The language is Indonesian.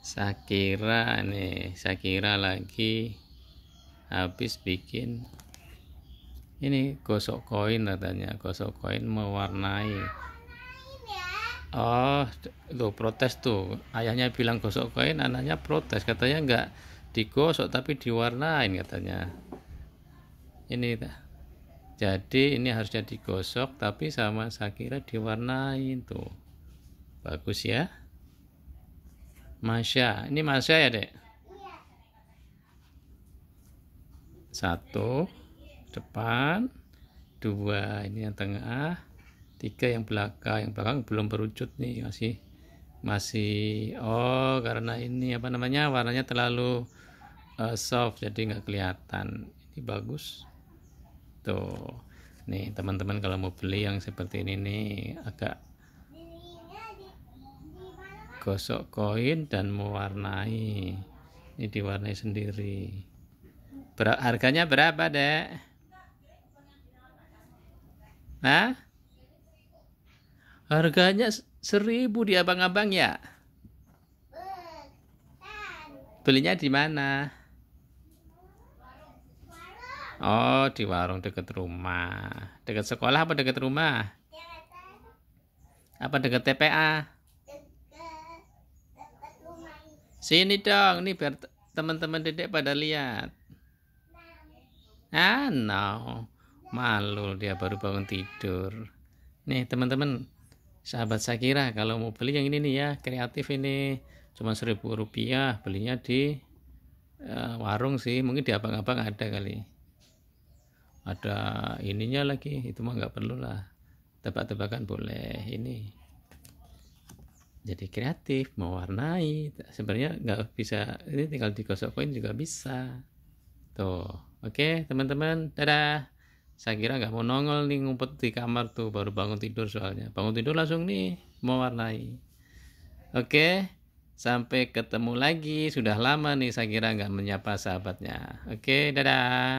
Sakira nih Sakira lagi habis bikin ini gosok koin katanya gosok koin mewarnai oh tuh protes tuh ayahnya bilang gosok koin anaknya protes katanya enggak digosok tapi diwarnain katanya ini jadi ini harusnya digosok tapi sama Sakira diwarnain tuh bagus ya Masya. Ini Masya ya, Dek? Satu. Depan. Dua. Ini yang tengah. Tiga yang belakang. Yang belakang belum berwujud nih. Masih. Masih. Oh, karena ini apa namanya? Warnanya terlalu uh, soft. Jadi nggak kelihatan. Ini bagus. Tuh. Nih, teman-teman kalau mau beli yang seperti ini nih agak gosok koin dan mewarnai ini diwarnai sendiri Ber harganya berapa dek nah harganya seribu di abang-abang ya belinya di mana Oh, di warung dekat rumah. Dekat sekolah apa dekat rumah? Apa dekat TPA? Sini dong, ini biar teman-teman dedek pada lihat. Ah, no. Malu dia baru bangun tidur. Nih, teman-teman, sahabat Sakira, kalau mau beli yang ini nih ya, kreatif ini. Cuma seribu rupiah, belinya di uh, warung sih. Mungkin di abang-abang ada kali. Ada ininya lagi, itu mah nggak perlu lah. Tebak-tebakan boleh, ini jadi kreatif mewarnai sebenarnya nggak bisa ini tinggal di koin juga bisa tuh oke okay, teman-teman dadah saya kira nggak mau nongol nih ngumpet di kamar tuh baru bangun tidur soalnya bangun tidur langsung nih mewarnai oke okay, sampai ketemu lagi sudah lama nih saya kira nggak menyapa sahabatnya oke okay, dadah